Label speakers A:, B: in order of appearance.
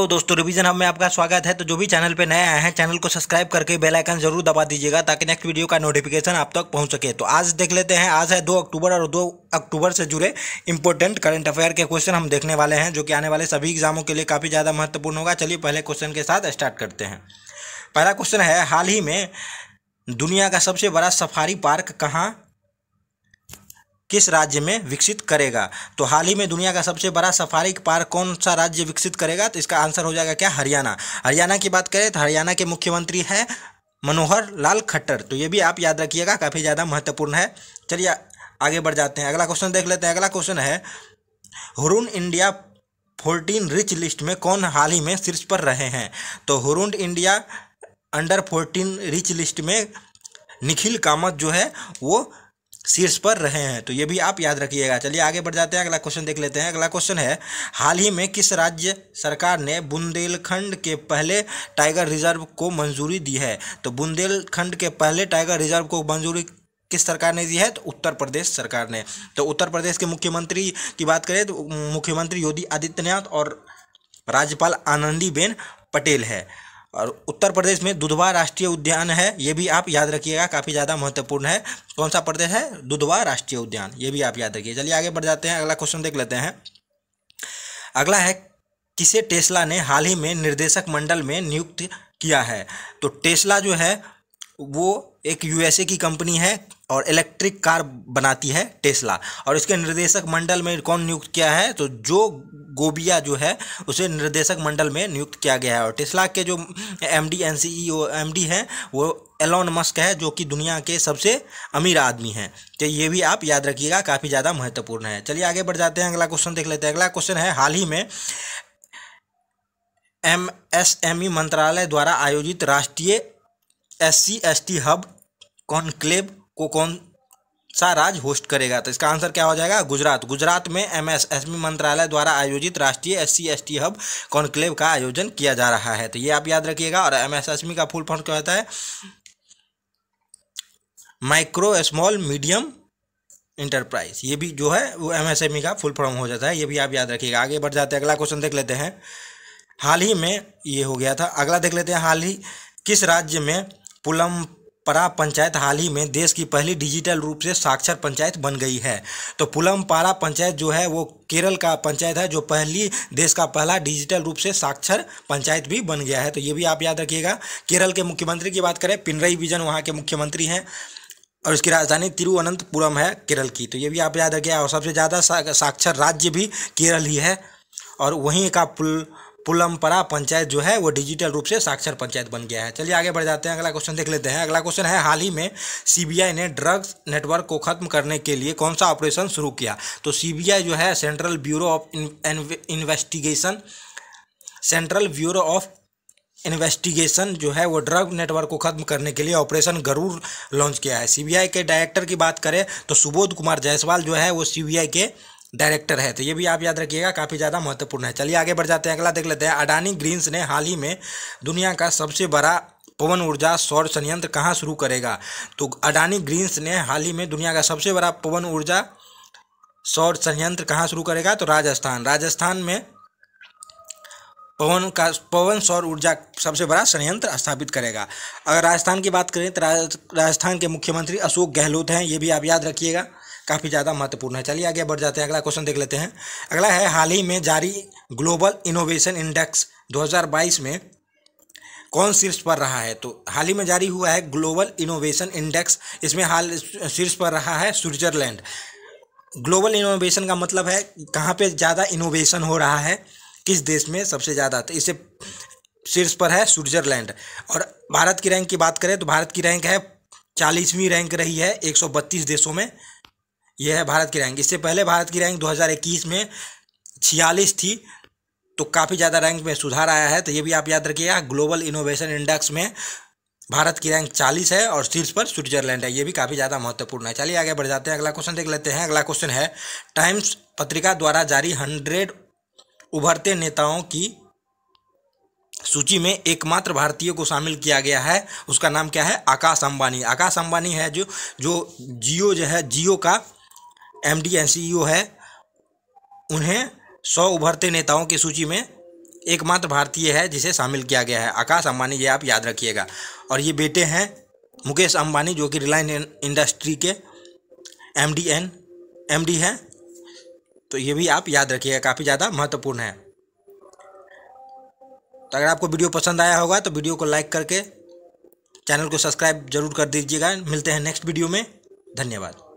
A: तो दोस्तों रिवीजन हम में आपका स्वागत है तो जो भी चैनल पे नए आए हैं चैनल को सब्सक्राइब करके बेल आइकन जरूर दबा दीजिएगा ताकि नेक्स्ट वीडियो का नोटिफिकेशन आप तक पहुंच सके तो आज देख लेते हैं आज है दो अक्टूबर और दो अक्टूबर से जुड़े इंपॉर्टेंट करंट अफेयर के क्वेश्चन हम देखने वाले हैं जो कि आने वाले सभी एग्जामों के लिए काफ़ी ज़्यादा महत्वपूर्ण होगा चलिए पहले क्वेश्चन के साथ स्टार्ट करते हैं पहला क्वेश्चन है हाल ही में दुनिया का सबसे बड़ा सफारी पार्क कहाँ किस राज्य में विकसित करेगा तो हाल ही में दुनिया का सबसे बड़ा सफारी पार्क कौन सा राज्य विकसित करेगा तो इसका आंसर हो जाएगा क्या हरियाणा हरियाणा की बात करें तो हरियाणा के मुख्यमंत्री हैं मनोहर लाल खट्टर तो ये भी आप याद रखिएगा काफ़ी ज़्यादा महत्वपूर्ण है चलिए आगे बढ़ जाते हैं अगला क्वेश्चन देख लेते हैं अगला क्वेश्चन है Hurun India fourteen rich list में कौन हाल ही में शीर्ष पर रहे हैं तो Hurun India under fourteen rich list में निखिल कामत जो है वो शीर्ष पर रहे हैं तो ये भी आप याद रखिएगा चलिए आगे बढ़ जाते हैं अगला क्वेश्चन देख लेते हैं अगला क्वेश्चन है हाल ही में किस राज्य सरकार ने बुंदेलखंड के पहले टाइगर रिजर्व को मंजूरी दी है तो बुंदेलखंड के पहले टाइगर रिजर्व को मंजूरी किस सरकार ने दी है तो उत्तर प्रदेश सरकार ने तो उत्तर प्रदेश के मुख्यमंत्री की बात करें तो मुख्यमंत्री योगी आदित्यनाथ और राज्यपाल आनंदीबेन पटेल है और उत्तर प्रदेश में दुधवा राष्ट्रीय उद्यान है ये भी आप याद रखिएगा काफ़ी ज़्यादा महत्वपूर्ण है कौन सा प्रदेश है दुधवा राष्ट्रीय उद्यान ये भी आप याद रखिए चलिए आगे बढ़ जाते हैं अगला क्वेश्चन देख लेते हैं अगला है किसे टेस्ला ने हाल ही में निर्देशक मंडल में नियुक्त किया है तो टेस्ला जो है वो एक यूएसए की कंपनी है और इलेक्ट्रिक कार बनाती है टेस्ला और इसके निर्देशक मंडल में कौन नियुक्त किया है तो जो गोबिया जो है उसे निर्देशक मंडल में नियुक्त किया गया है और टेस्ला के जो M D and C E M D हैं वो एलोन मस्क है जो कि दुनिया के सबसे अमीर आदमी हैं तो ये भी आप याद रखिएगा काफ़ी ज़्यादा महत्वपूर्ण है चलिए आगे बढ़ जाते हैं अगला क्वेश्चन देख लेते हैं अगला क्वेश्चन है हाल ही में एम एस एम ई मंत्रालय द्वारा आयोजित राष्ट्रीय S C S T hub conclave को कौन सा राज्य होस्ट करेगा तो इसका आंसर क्या हो जाएगा गुजरात गुजरात में एम एमएसएसपी e मंत्रालय द्वारा आयोजित राष्ट्रीय एस सी हब कॉन्क्लेव का आयोजन किया जा रहा है तो ये आप याद रखिएगा और एमएसएसपी e का फुल फॉर्म क्या होता है माइक्रो स्मॉल मीडियम इंटरप्राइज ये भी जो है वो एमएसएमई e का फुल फॉर्म हो जाता है ये भी आप याद रखिएगा आगे बढ़ जाते हैं अगला क्वेश्चन देख लेते हैं हाल ही में ये हो गया था अगला देख लेते हैं हाल ही किस राज्य में पुलम परा पंचायत हाल ही में देश की पहली डिजिटल रूप से साक्षर पंचायत बन गई है तो पुलम पारा पंचायत जो है वो केरल का पंचायत है जो पहली देश का पहला डिजिटल रूप से साक्षर पंचायत भी बन गया है तो ये भी आप याद रखिएगा केरल के मुख्यमंत्री की बात करें पिनरई विजन वहाँ के मुख्यमंत्री हैं और इसकी राजधानी तिरुवनंतपुरम है केरल की तो ये भी आप याद रखिएगा और सबसे ज़्यादा साक्षर राज्य भी केरल ही है और वहीं का पुल पुलमपरा पंचायत जो है वो डिजिटल रूप से साक्षर पंचायत बन गया है चलिए आगे बढ़ जाते हैं अगला क्वेश्चन देख लेते हैं अगला क्वेश्चन है हाल ही में सीबीआई ने ड्रग्स नेटवर्क को खत्म करने के लिए कौन सा ऑपरेशन शुरू किया तो सीबीआई जो है central bureau of investigation central bureau of investigation जो है वो ड्रग नेटवर्क को खत्म करने के लिए ऑपरेशन गरूर लॉन्च किया है सीबीआई के डायरेक्टर की बात करें तो सुबोध कुमार जायसवाल जो है वो सीबीआई के डायरेक्टर है तो ये भी आप याद रखिएगा काफ़ी ज़्यादा महत्वपूर्ण है चलिए आगे बढ़ जाते हैं अगला देख लेते हैं अडानी ग्रीन्स ने हाल ही में दुनिया का सबसे बड़ा पवन ऊर्जा सौर संयंत्र कहाँ शुरू करेगा तो अडानी ग्रीन्स ने हाल ही में दुनिया का सबसे बड़ा पवन ऊर्जा सौर संयंत्र कहाँ शुरू करेगा तो राजस्थान राजस्थान में पवन का पवन सौर ऊर्जा सबसे बड़ा संयंत्र स्थापित करेगा अगर राजस्थान की बात करें तो राजस्थान के मुख्यमंत्री अशोक गहलोत हैं ये भी आप याद रखिएगा काफ़ी ज़्यादा महत्वपूर्ण है चलिए आगे बढ़ जाते हैं अगला क्वेश्चन देख लेते हैं अगला है हाल ही में जारी ग्लोबल इनोवेशन इंडेक्स 2022 में कौन शीर्ष पर रहा है तो हाल ही में जारी हुआ है ग्लोबल इनोवेशन इंडेक्स इसमें हाल शीर्ष पर रहा है स्विट्जरलैंड ग्लोबल इनोवेशन का मतलब है कहाँ पर ज़्यादा इनोवेशन हो रहा है किस देश में सबसे ज़्यादा तो इसे शीर्ष पर है स्विट्जरलैंड और भारत की रैंक की बात करें तो भारत की रैंक है चालीसवीं रैंक रही है एक देशों में यह है भारत की रैंक इससे पहले भारत की रैंक 2021 में छियालीस थी तो काफ़ी ज़्यादा रैंक में सुधार आया है तो ये भी आप याद रखिएगा ग्लोबल इनोवेशन इंडेक्स में भारत की रैंक 40 है और शीर्ष पर स्विट्जरलैंड है ये भी काफ़ी ज़्यादा महत्वपूर्ण है चलिए आगे बढ़ जाते हैं अगला क्वेश्चन देख लेते हैं अगला क्वेश्चन है टाइम्स पत्रिका द्वारा जारी हंड्रेड उभरते नेताओं की सूची में एकमात्र भारतीय को शामिल किया गया है उसका नाम क्या है आकाश अंबानी आकाश अंबानी है जो जो जियो जो है जियो का M D and CEO है उन्हें सौ उभरते नेताओं की सूची में एकमात्र भारतीय है जिसे शामिल किया गया है आकाश अंबानी ये आप याद रखिएगा और ये बेटे हैं मुकेश अंबानी जो कि रिलायंस इंडस्ट्री के M D and M D हैं तो ये भी आप याद रखिएगा काफ़ी ज़्यादा महत्वपूर्ण है तो अगर आपको वीडियो पसंद आया होगा तो वीडियो को लाइक करके चैनल को सब्सक्राइब जरूर कर दीजिएगा मिलते हैं नेक्स्ट वीडियो में धन्यवाद